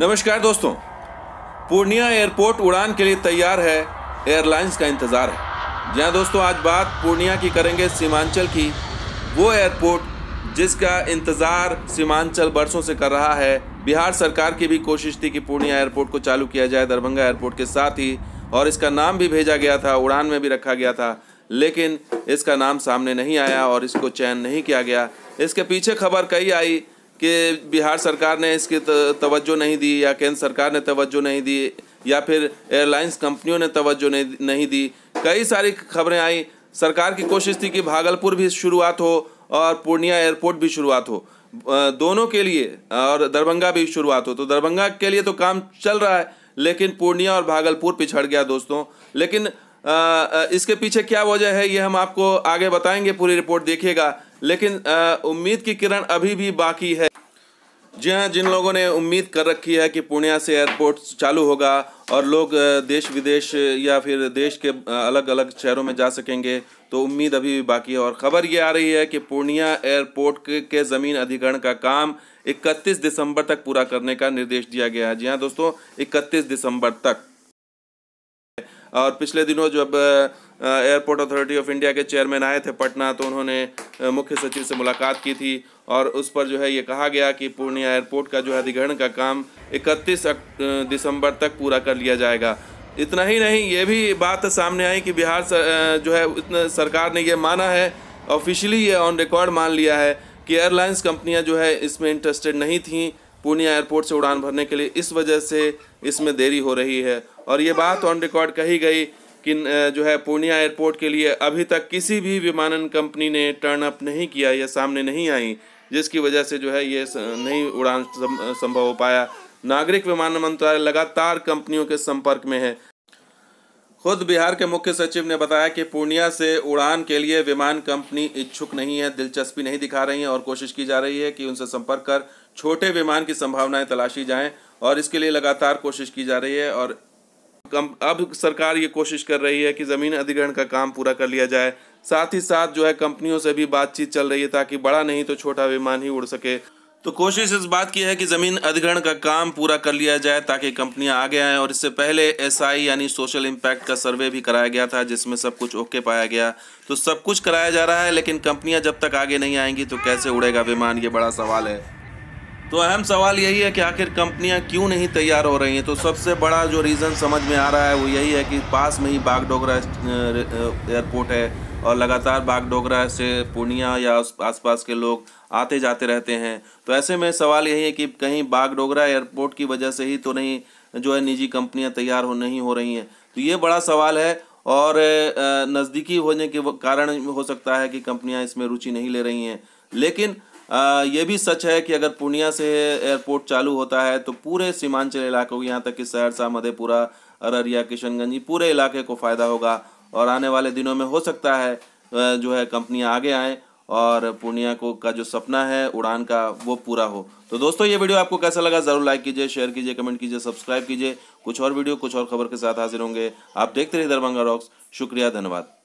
नमस्कार दोस्तों पूर्णिया एयरपोर्ट उड़ान के लिए तैयार है एयरलाइंस का इंतज़ार है जहाँ दोस्तों आज बात पूर्णिया की करेंगे सीमांचल की वो एयरपोर्ट जिसका इंतज़ार सीमांचल बरसों से कर रहा है बिहार सरकार की भी कोशिश थी कि पूर्णिया एयरपोर्ट को चालू किया जाए दरभंगा एयरपोर्ट के साथ ही और इसका नाम भी भेजा गया था उड़ान में भी रखा गया था लेकिन इसका नाम सामने नहीं आया और इसको चयन नहीं किया गया इसके पीछे खबर कई आई कि बिहार सरकार ने इसकी तवज्जो नहीं दी या केंद्र सरकार ने तवज्जो नहीं दी या फिर एयरलाइंस कंपनियों ने तवज्जो नहीं नहीं दी कई सारी खबरें आई सरकार की कोशिश थी कि भागलपुर भी शुरुआत हो और पूर्णिया एयरपोर्ट भी शुरुआत हो दोनों के लिए और दरभंगा भी शुरुआत हो तो दरभंगा के लिए तो काम चल रहा है लेकिन पूर्णिया और भागलपुर पिछड़ गया दोस्तों लेकिन इसके पीछे क्या वजह है ये हम आपको आगे बताएंगे पूरी रिपोर्ट देखिएगा लेकिन उम्मीद की किरण अभी भी बाकी है जी हाँ जिन लोगों ने उम्मीद कर रखी है कि पूर्णिया से एयरपोर्ट चालू होगा और लोग देश विदेश या फिर देश के अलग अलग शहरों में जा सकेंगे तो उम्मीद अभी भी बाकी है और ख़बर ये आ रही है कि पूर्णिया एयरपोर्ट के, ज़मीन अधिग्रहण का काम 31 दिसंबर तक पूरा करने का निर्देश दिया गया है जी हाँ दोस्तों इकतीस दिसंबर तक और पिछले दिनों जब एयरपोर्ट अथॉरिटी ऑफ इंडिया के चेयरमैन आए थे पटना तो उन्होंने मुख्य सचिव से मुलाकात की थी और उस पर जो है ये कहा गया कि पूर्णिया एयरपोर्ट का जो है अधिग्रहण का काम 31 दिसंबर तक पूरा कर लिया जाएगा इतना ही नहीं ये भी बात सामने आई कि बिहार सर, जो है सरकार ने ये माना है ऑफिशियली ये ऑन रिकॉर्ड मान लिया है कि एयरलाइंस कंपनियाँ जो है इसमें इंटरेस्टेड नहीं थी पूर्णिया एयरपोर्ट से उड़ान भरने के लिए इस वजह से इसमें देरी हो रही है और ये बात ऑन रिकॉर्ड कही गई कि जो है पूर्णिया एयरपोर्ट के लिए अभी तक किसी भी विमानन कंपनी ने टर्न अप नहीं किया या सामने नहीं आई जिसकी वजह से जो है ये नहीं उड़ान संभव हो पाया नागरिक विमानन मंत्रालय लगातार कंपनियों के संपर्क में है खुद बिहार के मुख्य सचिव ने बताया कि पूर्णिया से उड़ान के लिए विमान कंपनी इच्छुक नहीं है दिलचस्पी नहीं दिखा रही है और कोशिश की जा रही है कि उनसे संपर्क कर छोटे विमान की संभावनाएं तलाशी जाएं और इसके लिए लगातार कोशिश की जा रही है और कम अब सरकार ये कोशिश कर रही है कि ज़मीन अधिग्रहण का काम पूरा कर लिया जाए साथ ही साथ जो है कंपनियों से भी बातचीत चल रही है ताकि बड़ा नहीं तो छोटा विमान ही उड़ सके तो कोशिश इस बात की है कि ज़मीन अधिग्रहण का काम पूरा कर लिया जाए ताकि कंपनियां आगे आएँ और इससे पहले एसआई यानी सोशल इम्पैक्ट का सर्वे भी कराया गया था जिसमें सब कुछ ओके पाया गया तो सब कुछ कराया जा रहा है लेकिन कंपनियां जब तक आगे नहीं आएंगी तो कैसे उड़ेगा विमान ये बड़ा सवाल है तो अहम सवाल यही है कि आखिर कंपनियां क्यों नहीं तैयार हो रही हैं तो सबसे बड़ा जो रीज़न समझ में आ रहा है वो यही है कि पास में ही बागडोगरा एयरपोर्ट है और लगातार बागडोगरा से पूर्णिया या आसपास के लोग आते जाते रहते हैं तो ऐसे में सवाल यही है कि कहीं बागडोगरा एयरपोर्ट की वजह से ही तो नहीं जो है निजी कंपनियां तैयार हो नहीं हो रही हैं तो ये बड़ा सवाल है और नज़दीकी होने के कारण हो सकता है कि कंपनियां इसमें रुचि नहीं ले रही हैं लेकिन ये भी सच है कि अगर पूर्णिया से एयरपोर्ट चालू होता है तो पूरे सीमांचल इलाकों यहाँ तक कि सहरसा मधेपुरा अररिया किशनगंज पूरे इलाके को फ़ायदा होगा और आने वाले दिनों में हो सकता है जो है कंपनियाँ आगे आएँ और पूर्णिया को का जो सपना है उड़ान का वो पूरा हो तो दोस्तों ये वीडियो आपको कैसा लगा ज़रूर लाइक कीजिए शेयर कीजिए कमेंट कीजिए सब्सक्राइब कीजिए कुछ और वीडियो कुछ और खबर के साथ हाजिर होंगे आप देखते रहिए दरभंगा रॉक्स शुक्रिया धन्यवाद